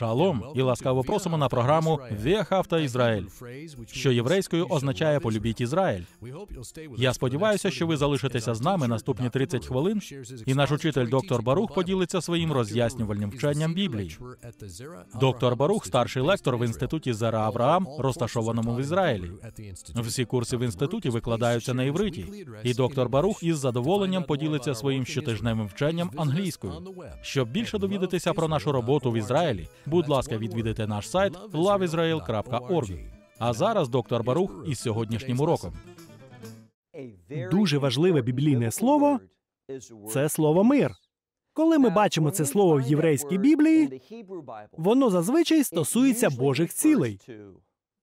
Шалом і ласкаво просимо на програму Віахавта Ізраїль, що єврейською означає полюбіть Ізраїль. Я сподіваюся, що ви залишитеся з нами наступні 30 хвилин. І наш учитель доктор Барух поділиться своїм роз'яснювальним вченням Біблії. Доктор Барух, старший лектор в інституті Зера Авраам, розташованому в Ізраїлі. Всі курси в інституті викладаються на івриті, і доктор Барух із задоволенням поділиться своїм щотижневим вченням англійською. Щоб більше довідатися про нашу роботу в Ізраїлі, будь ласка, відвідайте наш сайт loveisrael.org. А зараз доктор Барух із сьогоднішнім уроком. Дуже важливе біблійне слово це слово мир. Коли ми бачимо це слово в єврейській біблії, воно зазвичай стосується Божих цілей,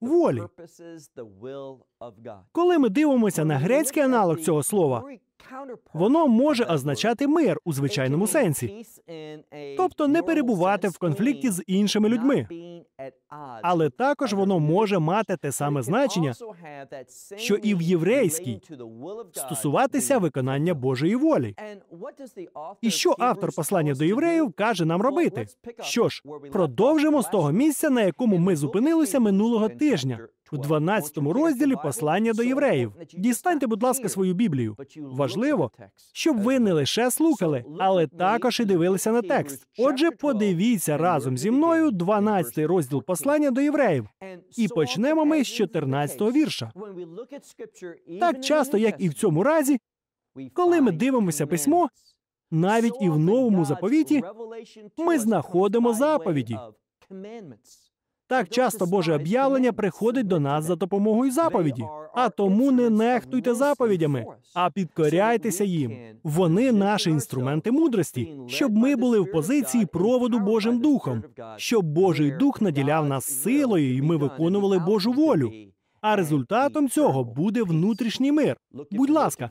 волі. Коли ми дивимося на грецький аналог цього слова, Воно може означати мир у звичайному сенсі, тобто не перебувати в конфлікті з іншими людьми. Але також воно може мати те саме значення, що і в єврейській стосуватися виконання Божої волі. І що автор послання до євреїв каже нам робити? Що ж, продовжимо з того місця, на якому ми зупинилися минулого тижня у 12 розділі послання до євреїв. Дістаньте, будь ласка, свою Біблію. Важливо, щоб ви не лише слухали, але також і дивилися на текст. Отже, подивіться разом зі мною 12 розділ послання до євреїв, і почнемо ми з 14-го вірша. Так часто, як і в цьому разі, коли ми дивимося письмо. Навіть і в новому заповіті ми знаходимо заповіді. Так часто Боже об'явлення приходить до нас за допомогою заповіді. А тому не нехтуйте заповідями, а підкоряйтеся їм. Вони наші інструменти мудрості, щоб ми були в позиції проводу Божим Духом, щоб Божий Дух наділяв нас силою, і ми виконували Божу волю. А результатом цього буде внутрішній мир. Будь ласка,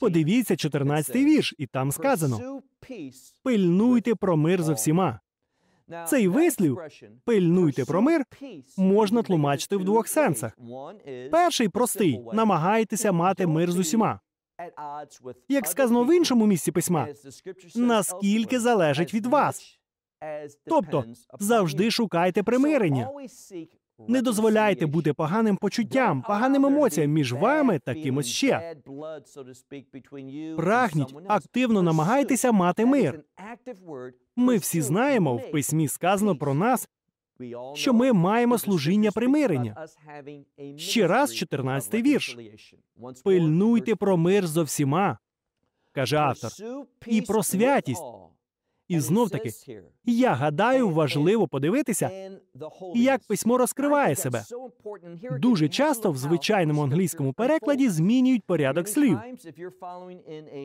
подивіться 14-й вірш, і там сказано: пильнуйте про мир за всіма. Цей вислів пильнуйте про мир можна тлумачити в двох сенсах. Перший простий намагайтеся мати мир з усіма. Як сказано в іншому місці письма, наскільки залежить від вас. Тобто завжди шукайте примирення. Не дозволяйте бути поганим почуттям, поганим емоціям між вами та кимось ще. Прагніть, активно намагайтеся мати мир. Ми всі знаємо, в письмі сказано про нас, що ми маємо служіння примирення. Ще раз 14 вірш. Пильнуйте про мир зо всіма, каже автор, і про святість, і знов таки я гадаю, важливо подивитися, як письмо розкриває себе. Дуже часто в звичайному англійському перекладі змінюють порядок слів,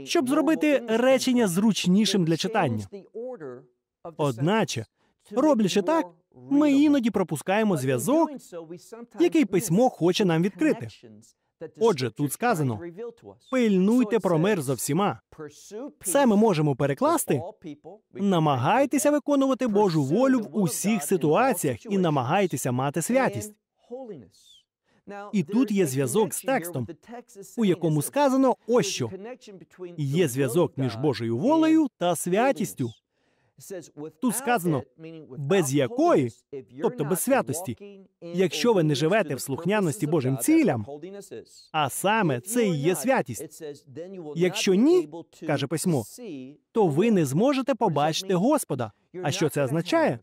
щоб зробити речення зручнішим для читання. Одначе, роблячи так, ми іноді пропускаємо зв'язок, який письмо хоче нам відкрити. Отже, тут сказано пильнуйте про мир зо всіма. Це ми можемо перекласти. Намагайтеся виконувати Божу волю в усіх ситуаціях і намагайтеся мати святість. І тут є зв'язок з текстом, у якому сказано ось що. Є зв'язок між Божою волею та святістю. Тут сказано без якої, тобто без святості, якщо ви не живете в слухняності Божим цілям, а саме це і є святість. Якщо ні, каже письмо, то ви не зможете побачити Господа. А що це означає?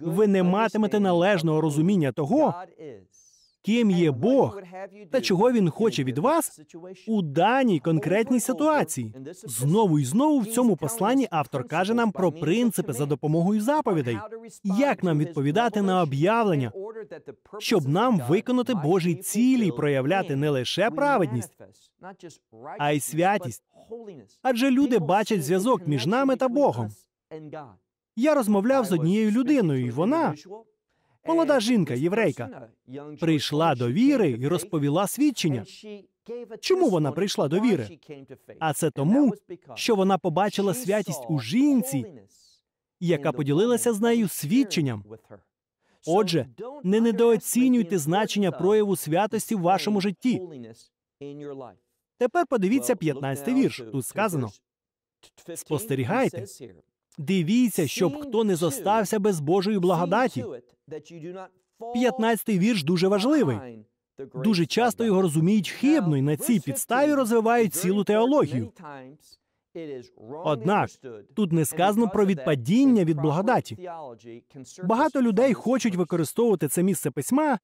Ви не матимете належного розуміння того, ким є Бог та чого він хоче від вас у даній конкретній ситуації. Знову і знову в цьому посланні автор каже нам про принципи за допомогою заповідей, як нам відповідати на об'явлення, щоб нам виконати Божі цілі і проявляти не лише праведність, а й святість. Адже люди бачать зв'язок між нами та Богом. Я розмовляв з однією людиною, і вона Молода жінка, єврейка, прийшла до віри і розповіла свідчення. Чому вона прийшла до віри? А це тому, що вона побачила святість у жінці, яка поділилася з нею свідченням. Отже, не недооцінюйте значення прояву святості в вашому житті. Тепер подивіться 15-й вірш. Тут сказано спостерігайте. Дивіться, щоб хто не зостався без Божої благодаті. 15-й вірш дуже важливий. Дуже часто його розуміють хибно і на цій підставі розвивають цілу теологію. Однак тут не сказано про відпадіння від благодаті. Багато людей хочуть використовувати це місце письма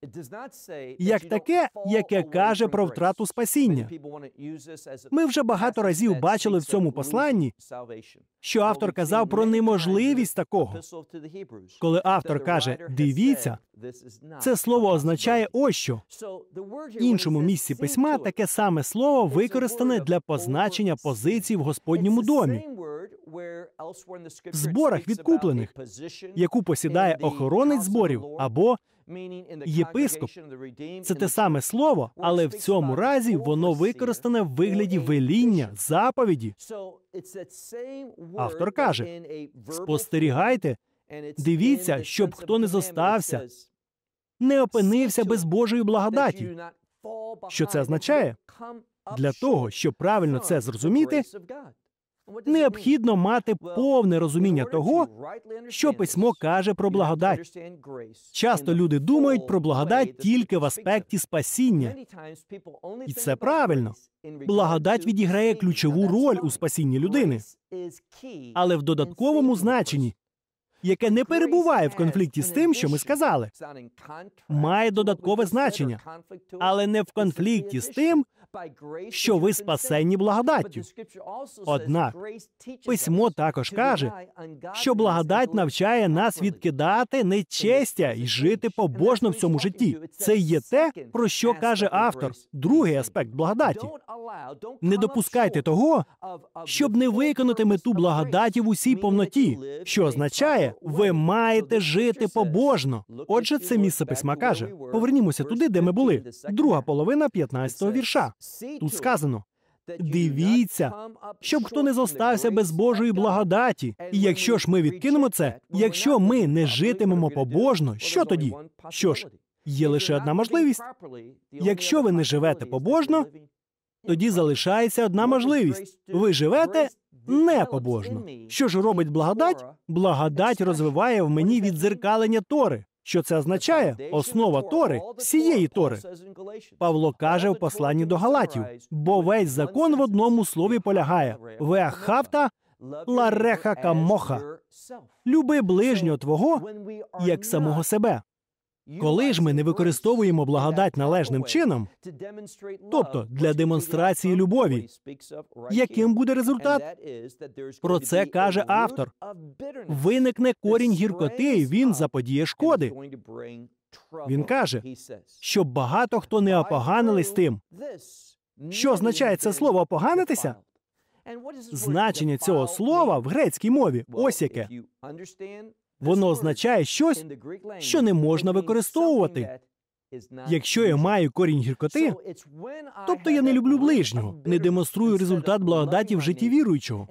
як таке, яке каже про втрату спасіння. Ми вже багато разів бачили в цьому посланні, що автор казав про неможливість такого. Коли автор каже дивіться, це слово означає ось що. В іншому місці письма таке саме слово використане для позначення позицій в Господній сусідньому домі, в зборах відкуплених, яку посідає охоронець зборів або єпископ. Це те саме слово, але в цьому разі воно використане в вигляді веління, заповіді. Автор каже: спостерігайте, дивіться, щоб хто не зостався, не опинився без Божої благодаті. Що це означає? Для того щоб правильно це зрозуміти, необхідно мати повне розуміння того, що письмо каже про благодать. Часто люди думають про благодать тільки в аспекті спасіння. І це правильно. Благодать відіграє ключову роль у спасінні людини, але в додатковому значенні. Яке не перебуває в конфлікті з тим, що ми сказали, має додаткове значення, але не в конфлікті з тим, що ви спасенні благодаттю. Однак письмо також каже, що благодать навчає нас відкидати нечестя і жити побожно в цьому житті. Це є те, про що каже автор. Другий аспект благодаті. Не допускайте того, щоб не виконати мету благодаті в усій повноті, що означає, ви маєте жити побожно. Отже, це місце письма каже: повернімося туди, де ми були. Друга половина 15-го вірша. Тут сказано. Дивіться, щоб хто не зостався без Божої благодаті. І якщо ж ми відкинемо це, якщо ми не житимемо побожно, що тоді? Що ж, є лише одна можливість. Якщо ви не живете побожно, тоді залишається одна можливість. Ви живете не побожно. Що ж робить благодать? Благодать розвиває в мені відзеркалення тори. Що це означає? Основа Тори, всієї Тори. Павло каже в посланні до Галатів, бо весь закон в одному слові полягає: веахавта лареха камоха. Люби ближнього твого як самого себе. Коли ж ми не використовуємо благодать належним чином, тобто для демонстрації любові, яким буде результат? Про це каже автор. Виникне корінь гіркоти, і він заподіє шкоди. Він каже, що багато хто не опоганились тим. Що означає це слово опоганитися? Значення цього слова в грецькій мові ось яке. Воно означає щось, що не можна використовувати. Якщо я маю корінь гіркоти, тобто я не люблю ближнього, не демонструю результат благодаті в житті віруючого.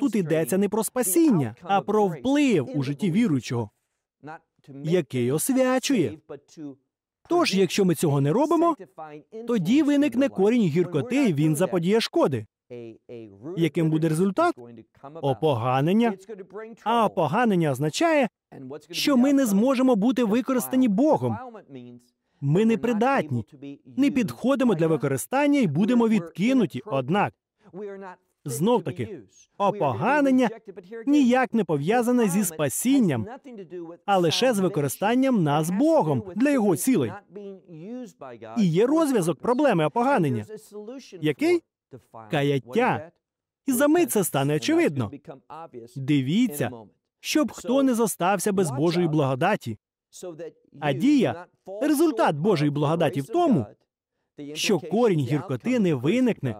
Тут йдеться не про спасіння, а про вплив у житті віруючого, який освячує. Тож, якщо ми цього не робимо, тоді виникне корінь гіркоти, і він заподіє шкоди яким буде результат? Опоганення. А опоганення означає, що ми не зможемо бути використані Богом. Ми не придатні, не підходимо для використання і будемо відкинуті. Однак знов таки опоганення ніяк не пов'язане зі спасінням, а лише з використанням нас Богом для його цілей. І є розв'язок проблеми опоганення. Який? каяття. І за мить це стане очевидно. Дивіться, щоб хто не зостався без Божої благодаті. А дія результат Божої благодаті в тому, що корінь гіркоти не виникне,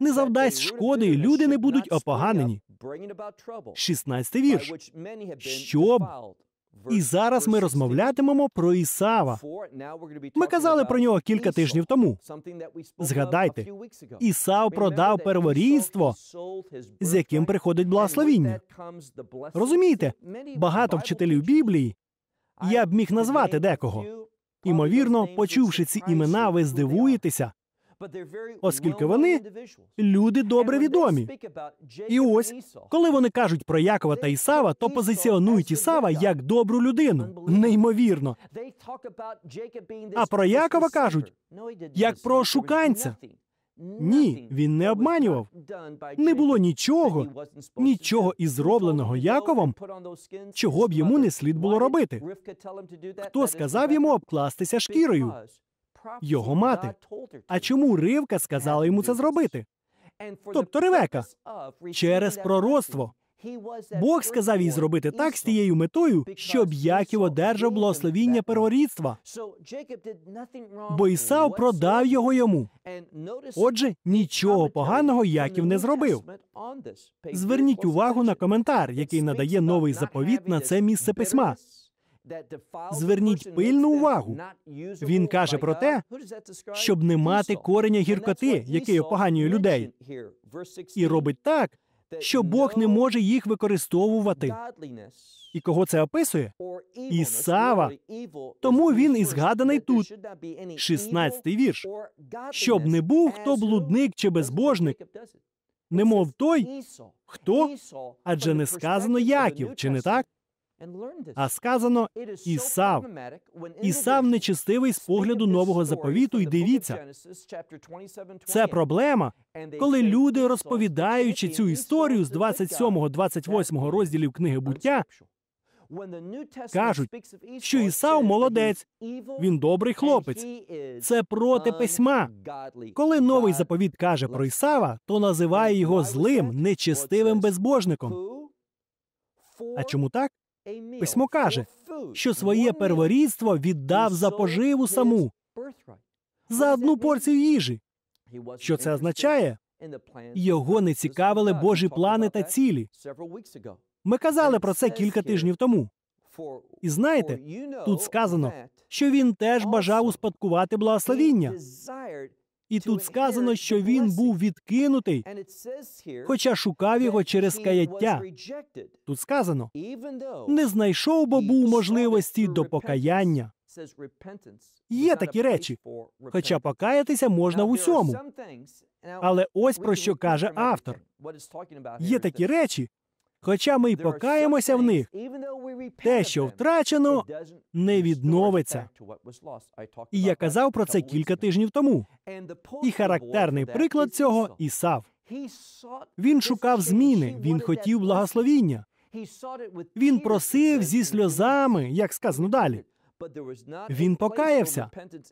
не завдасть шкоди, і люди не будуть опоганені. 16 вірш. Щоб і зараз ми розмовлятимемо про Ісава. Ми казали про нього кілька тижнів тому. Згадайте, Ісав продав перворідство, з яким приходить благословіння. Розумієте, багато вчителів Біблії я б міг назвати декого. Імовірно, почувши ці імена, ви здивуєтеся, оскільки вони люди добре відомі. І ось коли вони кажуть про Якова та Ісава, то позиціонують Ісава як добру людину, неймовірно. А про Якова кажуть як про шуканця. Ні, він не обманював. Не було нічого, нічого і зробленого Яковом, чого б йому не слід було робити. Хто сказав йому обкластися шкірою? його мати. А чому Ривка сказала йому це зробити? Тобто Ревека через пророцтво. Бог сказав їй зробити так з тією метою, щоб Яків одержав благословіння перворідства. Бо Ісав продав його йому. Отже, нічого поганого Яків не зробив. Зверніть увагу на коментар, який надає новий заповіт на це місце письма. Зверніть пильну увагу. Він каже про те, щоб не мати кореня гіркоти, який опоганює людей. І робить так, що Бог не може їх використовувати. І кого це описує? Ісава. Тому він і згаданий тут. 16-й вірш. Щоб не був хто блудник чи безбожник, немов той, хто адже не сказано Яків, чи не так? А сказано і сав і нечистивий з погляду нового заповіту. І дивіться, це проблема, коли люди, розповідаючи цю історію з 27-28 розділів книги буття, кажуть, що Ісав молодець, він добрий хлопець. Це проти письма. Коли новий заповіт каже про Ісава, то називає його злим, нечистивим безбожником. А чому так? Письмо каже, що своє перворідство віддав за поживу саму за одну порцію їжі. Що це означає? Його не цікавили Божі плани та цілі. Ми казали про це кілька тижнів тому. І знаєте, тут сказано, що він теж бажав успадкувати благословіння. І тут сказано, що він був відкинутий, хоча шукав його через каяття. Тут сказано не знайшов, бо був можливості до покаяння. Є такі речі, хоча покаятися можна в усьому. Але ось про що каже автор. Є такі речі, Хоча ми й покаємося в них, те, що втрачено, не відновиться. І я казав про це кілька тижнів тому. І характерний приклад цього Ісав. Він шукав зміни, він хотів благословіння. Він просив зі сльозами, як сказано далі. Він покаявся,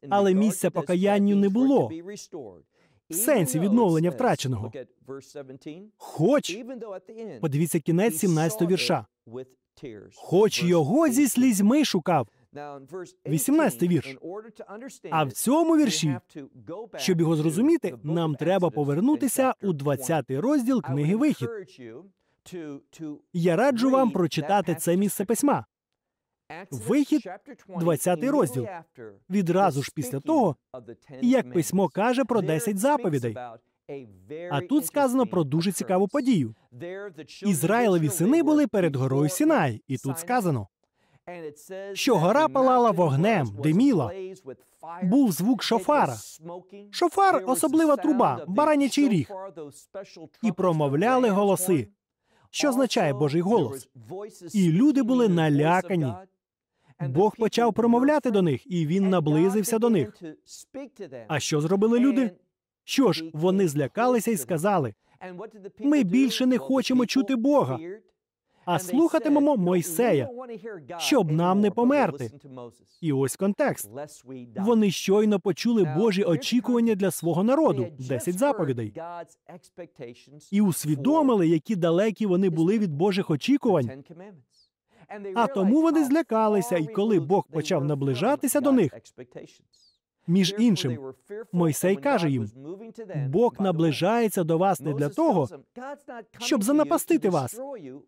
але місця покаянню не було в сенсі відновлення втраченого. Хоч подивіться кінець 17 вірша. Хоч його зі слізьми шукав. 18 вірш. А в цьому вірші, щоб його зрозуміти, нам треба повернутися у 20 розділ книги Вихід. Я раджу вам прочитати це місце письма. Вихід, 20 розділ. Відразу ж після того, як письмо каже про 10 заповідей. А тут сказано про дуже цікаву подію. Ізраїлеві сини були перед горою Сінай, і тут сказано, що гора палала вогнем, диміла, був звук шофара. Шофар особлива труба, баранячий ріг. І промовляли голоси, що означає Божий голос. І люди були налякані Бог почав промовляти до них, і він наблизився до них. А що зробили люди? Що ж, вони злякалися і сказали: ми більше не хочемо чути Бога, а слухатимемо Мойсея, щоб нам не померти. І ось контекст. Вони щойно почули Божі очікування для свого народу, 10 заповідей. І усвідомили, які далекі вони були від Божих очікувань. А тому вони злякалися, і коли Бог почав наближатися до них, між іншим, Мойсей каже їм: Бог наближається до вас не для того, щоб занапастити вас,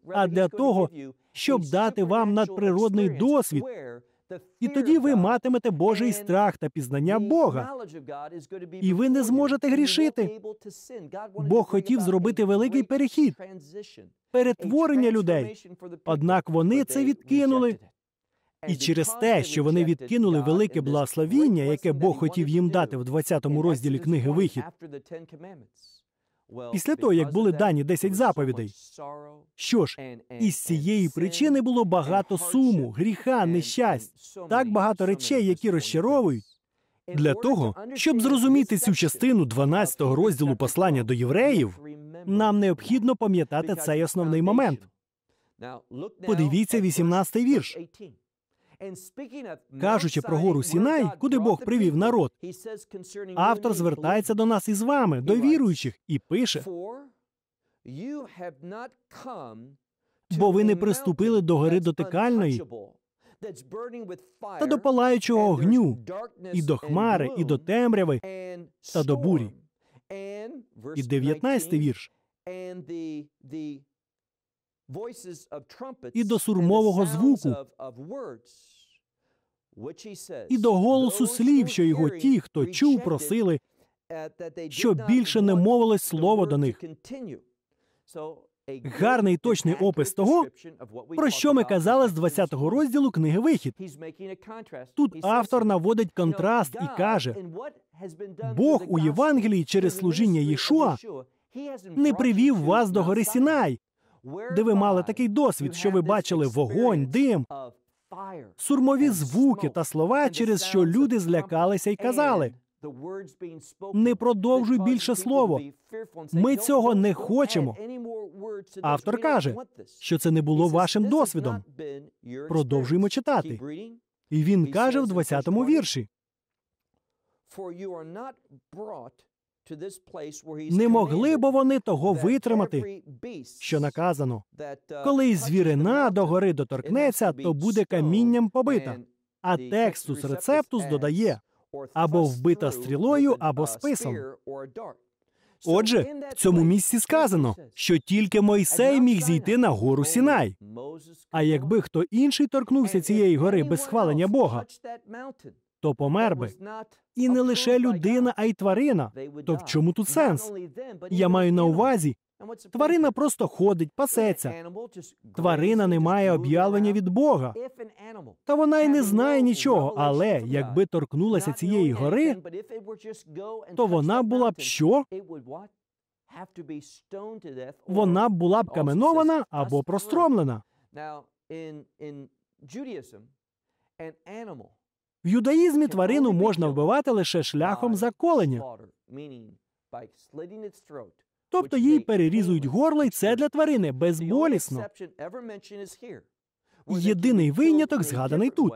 а для того, щоб дати вам надприродний досвід. І тоді ви матимете Божий страх та пізнання Бога. І ви не зможете грішити. Бог хотів зробити великий перехід перетворення людей. Однак вони це відкинули. І через те, що вони відкинули велике благословіння, яке Бог хотів їм дати в 20-му розділі книги Вихід, після того, як були дані 10 заповідей, що ж, із цієї причини було багато суму, гріха, нещасть, так багато речей, які розчаровують. Для того щоб зрозуміти цю частину 12-го розділу послання до євреїв, нам необхідно пам'ятати цей основний момент. Подивіться 18-й вірш. Кажучи про гору Сінай, куди Бог привів народ, автор звертається до нас із вами, до віруючих, і пише бо ви не приступили до гори дотикальної та до палаючого огню, і до хмари, і до темряви та до бурі. І 19 вірш. І до сурмового звуку, і до голосу слів, що його ті, хто чув, просили, uh, що більше не мовили слово до них гарний точний опис того, про що ми казали з 20-го розділу книги Вихід. Тут автор наводить контраст і каже: Бог у Євангелії через служіння Єшуа не привів вас до гори Сінай, де ви мали такий досвід, що ви бачили вогонь, дим, сурмові звуки та слова, через що люди злякалися і казали. Не продовжуй більше слово. Ми цього не хочемо. Автор каже, що це не було вашим досвідом. Продовжуємо читати. І він каже в 20-му вірші. Не могли бо вони того витримати, що наказано. Uh, Коли звірина до гори доторкнеться, то буде камінням побита. А з рецептус додає або вбита стрілою, або uh, списом. Отже, в цьому місці сказано, що тільки Мойсей міг зійти на гору Сінай. А якби хто інший торкнувся цієї гори без схвалення Бога, то помер би. І не лише людина, а й тварина. То в чому тут сенс? Я маю на увазі, Тварина просто ходить, пасеться. Тварина не має об'явлення від Бога. Та вона й не знає нічого. Але якби торкнулася цієї гори, то вона була б що? Вона була б каменована або простромлена. В юдаїзмі тварину можна вбивати лише шляхом заколення. Тобто їй перерізують горло, і це для тварини безболісно. Єдиний виняток згаданий тут,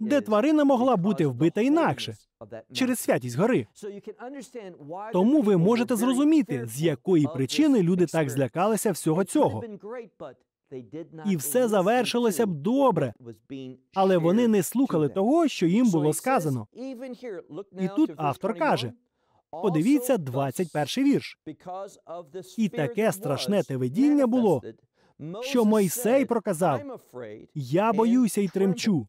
де тварина могла бути вбита інакше через святість гори. Тому ви можете зрозуміти, з якої причини люди так злякалися всього цього. І все завершилося б добре, але вони не слухали того, що їм було сказано. І тут автор каже. Подивіться 21 вірш. І таке страшне те видіння було, що Мойсей проказав: Я боюся й тремчу.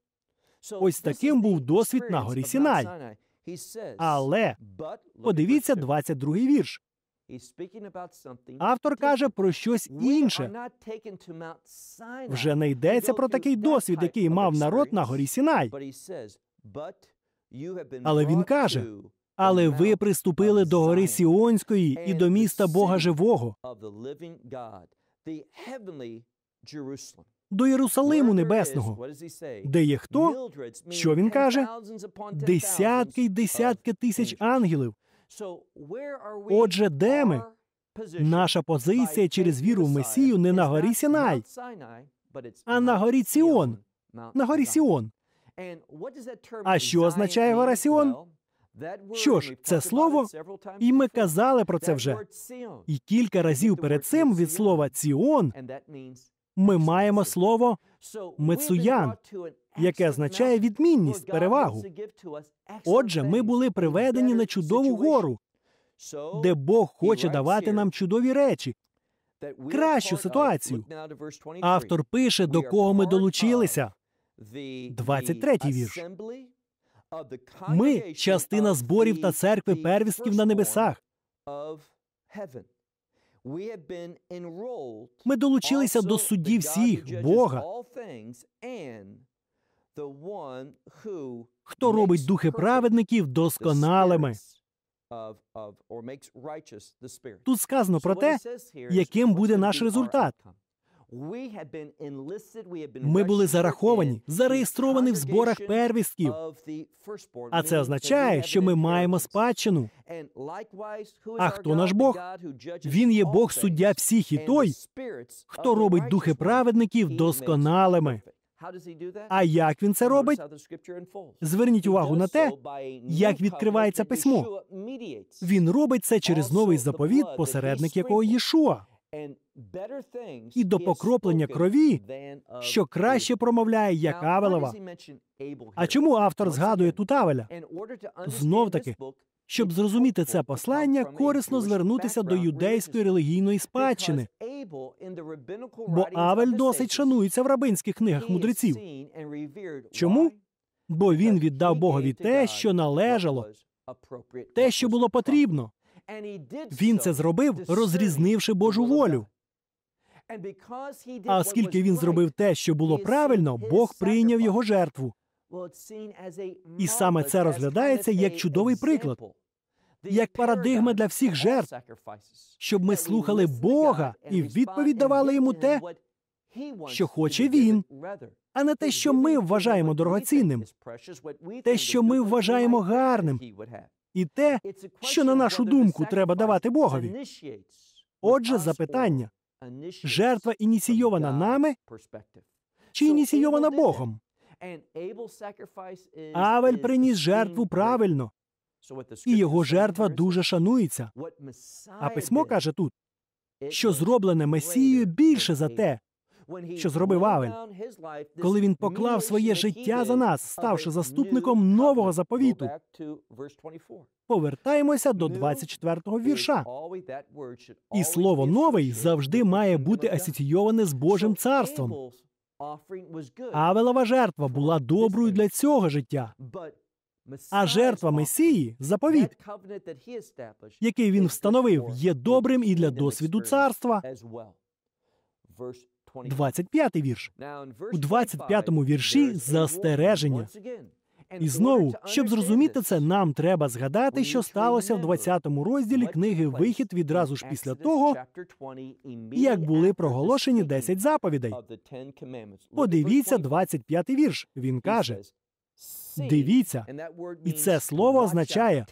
Ось таким був досвід на горі Сінай. Але подивіться 22-й вірш. Автор каже про щось інше. Вже не йдеться про такий досвід, який мав народ на горі Сінай. Але він каже: але ви приступили до гори Сіонської і до міста Бога Живого, до Єрусалиму Небесного, де є хто? Що він каже? Десятки й десятки тисяч ангелів. Отже, де ми? Наша позиція через віру в Месію не на горі Сінай, а на горі Сіон. На горі Сіон. А що означає гора Сіон? Що ж, це слово, і ми казали про це вже і кілька разів перед цим від слова ціон ми маємо слово мецуян, яке означає відмінність, перевагу. Отже, ми були приведені на чудову гору, де Бог хоче давати нам чудові речі, кращу ситуацію. Автор пише, до кого ми долучилися. 23-й вірш. Ми частина зборів та церкви первістків на небесах. Ми долучилися до судді всіх, Бога, хто робить духи праведників досконалими. Тут сказано про те, яким буде наш результат. Ми були зараховані, зареєстровані в зборах первістків. А це означає, що ми маємо спадщину. А хто наш Бог? Він є Бог суддя всіх, і той, хто робить духи праведників досконалими. А як він це робить? Зверніть увагу на те, як відкривається письмо. Він робить це через новий заповіт, посередник якого Єшуа і до покроплення крові, що краще промовляє як Авелова. А чому автор згадує тут Авеля? Знов таки, щоб зрозуміти це послання, корисно звернутися до юдейської релігійної спадщини. бо Авель досить шанується в рабинських книгах мудреців. Чому? Бо він віддав Богові те, що належало, те, що було потрібно. Він це зробив, розрізнивши Божу волю. А оскільки він зробив те, що було правильно, Бог прийняв його жертву. І саме це розглядається як чудовий приклад, як парадигма для всіх жертв, щоб ми слухали Бога і відповідь давали йому те, що хоче він, а не те, що ми вважаємо дорогоцінним, те, що ми вважаємо гарним і те, що на нашу думку треба давати Богові. Отже, запитання жертва ініційована нами чи ініційована Богом? Авель приніс жертву правильно, і його жертва дуже шанується. А письмо каже тут, що зроблене Месією більше за те, що зробив Авель, коли він поклав своє життя за нас, ставши заступником нового заповіту. Повертаємося до 24-го вірша. І слово новий завжди має бути асоційоване з Божим царством. Авелова жертва була доброю для цього життя. А жертва Месії заповіт, який він встановив, є добрим і для досвіду царства. 25-й вірш. У 25-му вірші застереження. І знову, щоб зрозуміти це, нам треба згадати, що сталося в 20-му розділі книги Вихід відразу ж після того, як були проголошені 10 заповідей. Подивіться 25-й вірш. Він каже: дивіться, і це слово означає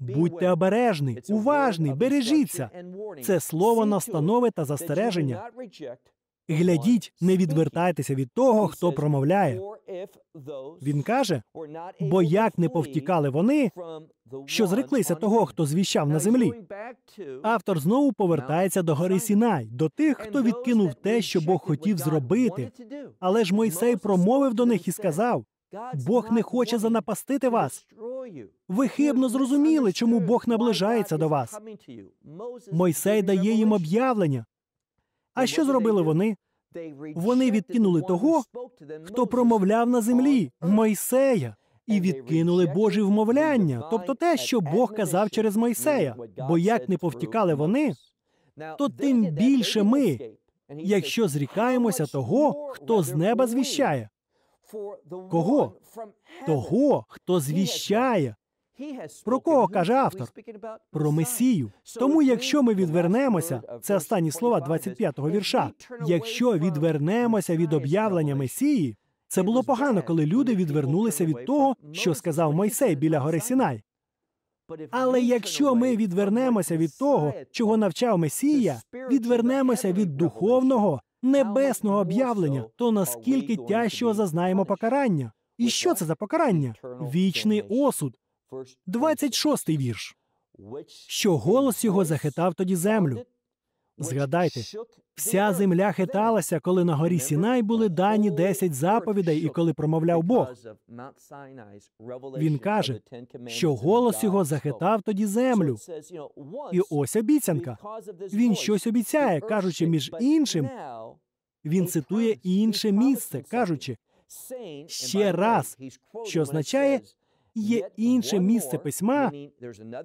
будьте обережні, уважні, бережіться. Це слово настанови та застереження глядіть, не відвертайтеся від того, хто промовляє. Він каже, бо як не повтікали вони, що зреклися того, хто звіщав на землі. Автор знову повертається до гори Сінай, до тих, хто відкинув те, що Бог хотів зробити. Але ж Мойсей промовив до них і сказав: Бог не хоче занапастити вас. Ви хибно зрозуміли, чому Бог наближається до вас. Мойсей дає їм об'явлення, а що зробили вони? Вони відкинули того, хто промовляв на землі Мойсея, і відкинули Божі вмовляння, тобто те, що Бог казав через Мойсея. Бо як не повтікали вони, то тим більше ми, якщо зрікаємося того, хто з неба звіщає. Кого? Того, хто звіщає, про кого каже автор? Про Месію. Тому, якщо ми відвернемося, це останні слова 25-го вірша. Якщо відвернемося від об'явлення Месії, це було погано, коли люди відвернулися від того, що сказав Мойсей біля гори Сінай. Але якщо ми відвернемося від того, чого навчав Месія, відвернемося від духовного небесного об'явлення, то наскільки тяжчого зазнаємо покарання? І що це за покарання? Вічний осуд. 26-й вірш. Що голос його захитав тоді землю. Згадайте, вся земля хиталася, коли на горі Сінай були дані десять заповідей, і коли промовляв Бог. Він каже, що голос його захитав тоді землю. І ось обіцянка. Він щось обіцяє, кажучи, між іншим, він цитує інше місце, кажучи ще раз, що означає Є інше місце письма,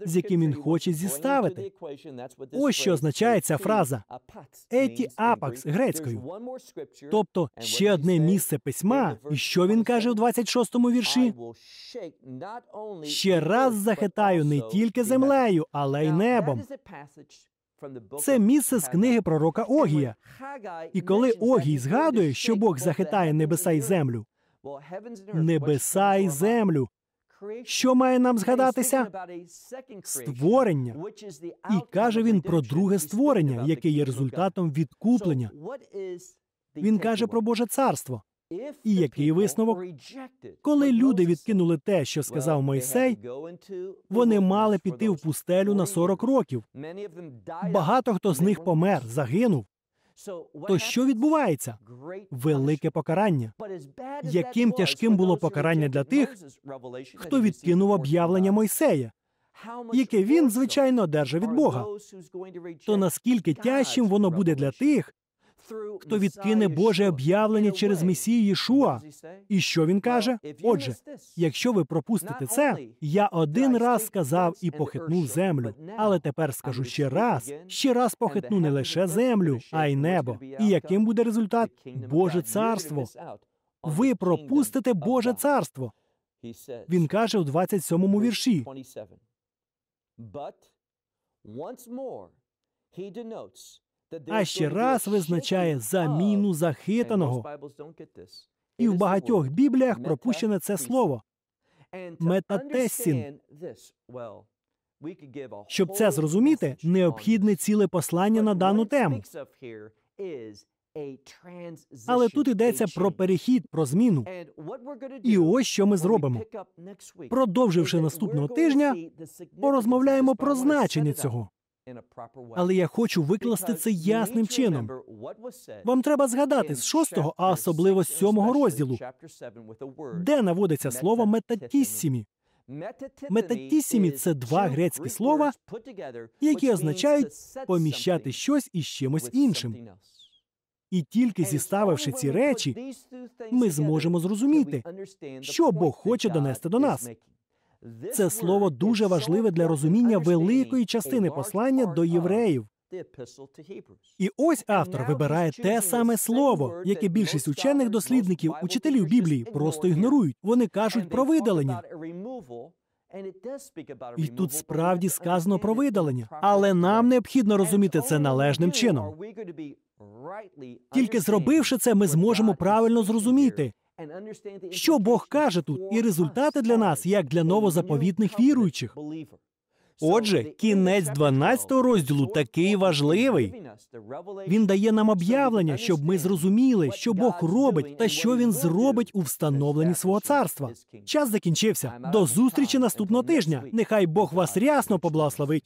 з яким він хоче зіставити. Ось що означає ця фраза еті апакс грецькою. Тобто ще одне місце письма, і що він каже у 26-му вірші? Ще раз захитаю не тільки землею, але й небом. Це місце з книги пророка Огія. І коли Огій згадує, що Бог захитає небеса і землю, небеса і землю що має нам згадатися? Створення. І каже він про друге створення, яке є результатом відкуплення. Він каже про Боже царство. І який висновок? Коли люди відкинули те, що сказав Мойсей, вони мали піти в пустелю на 40 років. Багато хто з них помер, загинув. То що відбувається? Велике покарання. Яким тяжким було покарання для тих, хто відкинув об'явлення Мойсея, яке він звичайно одержав від Бога. То наскільки тяжчим воно буде для тих, хто відкине Боже об'явлення через Месію Єшуа. І що він каже? Отже, якщо ви пропустите це, я один раз сказав і похитнув землю, але тепер скажу ще раз: ще раз похитну не лише землю, а й небо. І яким буде результат? Боже царство. Ви пропустите Боже царство. Він каже у 27-му вірші. But once more he denotes а ще раз визначає заміну захитаного. І в багатьох бібліях пропущене це слово метатесін. Щоб це зрозуміти, необхідне ціле послання на дану тему. Але тут йдеться про перехід, про зміну. І ось що ми зробимо. Продовживши наступного тижня, порозмовляємо про значення цього. Але я хочу викласти це ясним чином. Вам треба згадати з шостого, а особливо з сьомого розділу, де наводиться слово метатіссімі. Метатісімі це два грецькі слова, які означають поміщати щось із чимось іншим. І тільки зіставивши ці речі, ми зможемо зрозуміти, що Бог хоче донести до нас. Це слово дуже важливе для розуміння великої частини послання до євреїв. І ось автор вибирає те саме слово, яке більшість учених дослідників, учителів Біблії просто ігнорують. Вони кажуть про видалення. І тут справді сказано про видалення, але нам необхідно розуміти це належним чином. Тільки зробивши це, ми зможемо правильно зрозуміти що Бог каже тут, і результати для нас, як для новозаповітних віруючих. Отже, кінець 12 розділу такий важливий. Він дає нам об'явлення, щоб ми зрозуміли, що Бог робить та що він зробить у встановленні свого царства. Час закінчився. До зустрічі наступного тижня. Нехай Бог вас рясно поблагословить.